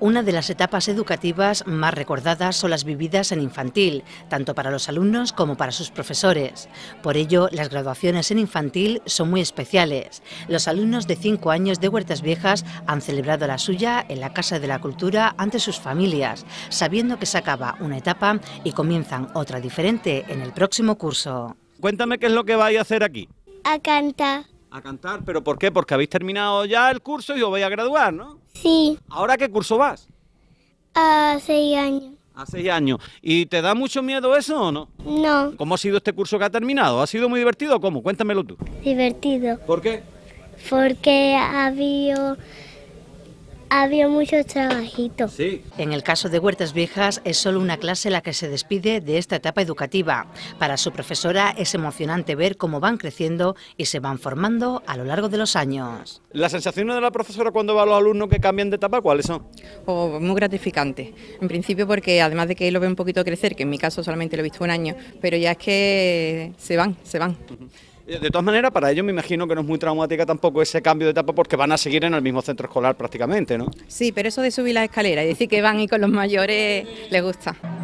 Una de las etapas educativas más recordadas son las vividas en infantil, tanto para los alumnos como para sus profesores. Por ello, las graduaciones en infantil son muy especiales. Los alumnos de 5 años de Huertas Viejas han celebrado la suya en la Casa de la Cultura ante sus familias, sabiendo que se acaba una etapa y comienzan otra diferente en el próximo curso. Cuéntame qué es lo que vais a hacer aquí. A cantar. A cantar, pero ¿por qué? Porque habéis terminado ya el curso y os vais a graduar, ¿no? Sí. ¿Ahora qué curso vas? A seis años. A seis años. ¿Y te da mucho miedo eso o no? No. ¿Cómo ha sido este curso que ha terminado? ¿Ha sido muy divertido o cómo? Cuéntamelo tú. Divertido. ¿Por qué? Porque ha habido había mucho trabajito. En el caso de Huertas Viejas, es solo una clase la que se despide de esta etapa educativa. Para su profesora es emocionante ver cómo van creciendo y se van formando a lo largo de los años. ¿La sensación de la profesora cuando va a los alumnos que cambian de etapa cuáles son? Oh, muy gratificante. En principio porque además de que lo ve un poquito crecer, que en mi caso solamente lo he visto un año, pero ya es que se van, se van. Eh, de todas maneras, para ellos me imagino que no es muy traumática tampoco ese cambio de etapa porque van a seguir en el mismo centro escolar prácticamente, ¿no? Sí, pero eso de subir la escalera y decir que van y con los mayores les gusta.